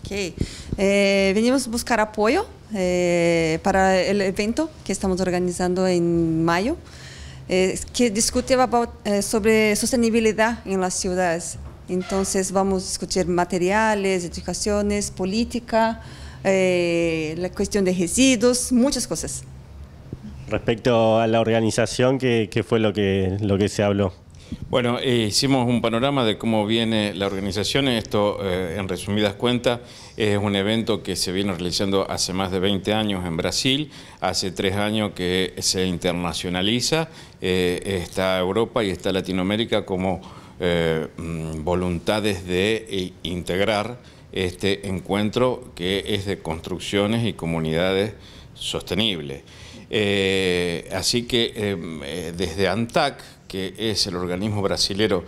Ok. Eh, venimos a buscar apoyo eh, para el evento que estamos organizando en mayo, eh, que discute sobre sostenibilidad en las ciudades. Entonces vamos a discutir materiales, educaciones, política, la cuestión de residuos, muchas cosas. Respecto a la organización, ¿qué, fue lo que, lo que se habló? Bueno, eh, hicimos un panorama de cómo viene la organización. Esto, eh, en resumidas cuentas, es un evento que se viene realizando hace más de 20 años en Brasil. Hace tres años que se internacionaliza. Eh, está Europa y está Latinoamérica como eh, mm, voluntades de integrar este encuentro que es de construcciones y comunidades sostenibles. así que em, desde ANTAC, que es el organismo brasilero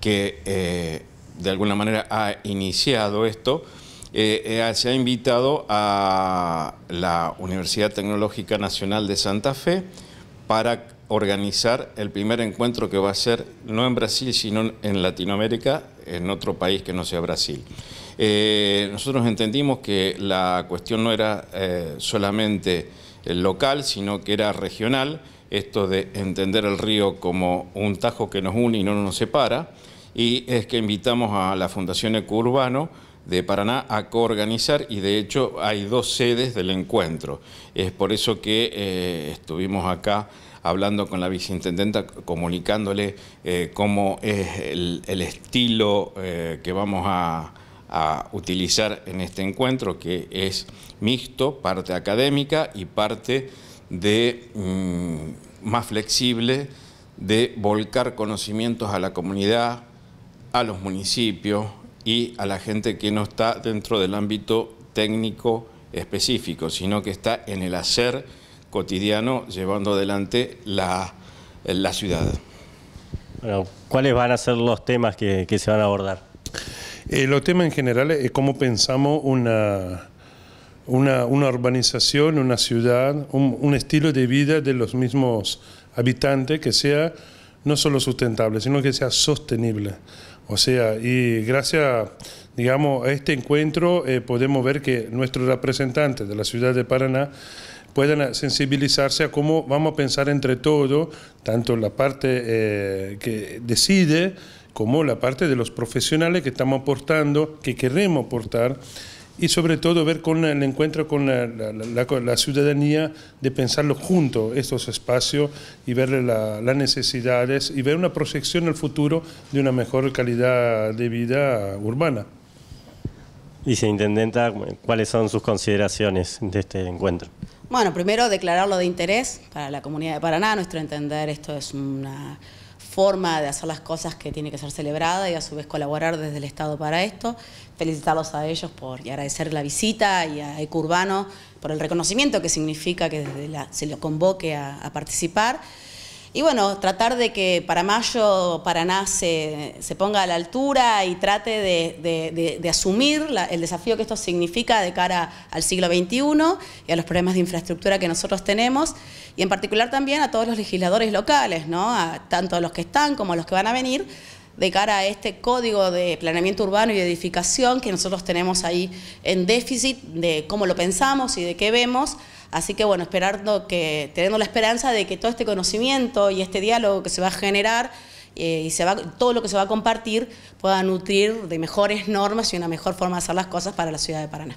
que eh, de alguna manera ha iniciado esto, eh, eh, se ha invitado a la Universidad Tecnológica Nacional de Santa Fe para organizar el primer encuentro que va a ser no en Brasil, sino en Latinoamérica, en otro país que no sea Brasil. nosotros entendimos que la cuestión no era solamente local, sino que era regional esto de entender el río como un tajo que nos une y no nos separa, y es que invitamos a la Fundación Urbano de Paraná a coorganizar y de hecho hay dos sedes del encuentro. Es por eso que eh, estuvimos acá hablando con la viceintendenta, comunicándole eh, cómo es el, estilo eh, que vamos a utilizar en este encuentro, que es mixto, parte académica y parte de mm, más flexible, de volcar conocimientos a la comunidad, a los municipios y a la gente que no está dentro del ámbito técnico específico, sino que está en el hacer cotidiano llevando adelante la, la ciudad. ¿Cuáles van a ser los temas que, se van a abordar? Eh, los temas en general es cómo pensamos una una, urbanización, una ciudad, un, estilo de vida de los mismos habitantes que sea no solo sustentable, sino que sea sostenible. O sea, y gracias, digamos, a este encuentro eh, podemos ver que nuestros representantes de la ciudad de Paraná puedan sensibilizarse a cómo vamos a pensar entre todos, tanto la parte eh, que decide como la parte de los profesionales que estamos aportando, que queremos aportar y sobre todo ver con el encuentro con la, ciudadanía de pensarlo juntos estos espacios, y ver las necesidades y ver una proyección al futuro de una mejor calidad de vida urbana. Intendenta, ¿cuáles son sus consideraciones de este encuentro? Bueno, primero declararlo de interés para la comunidad de Paraná. nuestro entender, esto es una forma de hacer las cosas que tiene que ser celebrada y a su vez colaborar desde el Estado para esto. Felicitarlos a ellos por y agradecer la visita y a Ecurbano por el reconocimiento que significa que desde la, se lo convoque a participar. Y bueno, tratar de que para mayo Paraná se, se ponga a la altura y trate de, asumir el desafío que esto significa de cara al siglo XXI y a los problemas de infraestructura que nosotros tenemos, y en particular también a todos los legisladores locales, ¿no? a, tanto a los que están como a los que van a venir, de cara a este código de planeamiento urbano y edificación que nosotros tenemos ahí en déficit de cómo lo pensamos y de qué vemos. Así que bueno, esperando que, teniendo la esperanza de que todo este conocimiento y este diálogo que se va a generar eh, y se va, todo lo que se va a compartir pueda nutrir de mejores normas y una mejor forma de hacer las cosas para la ciudad de Paraná.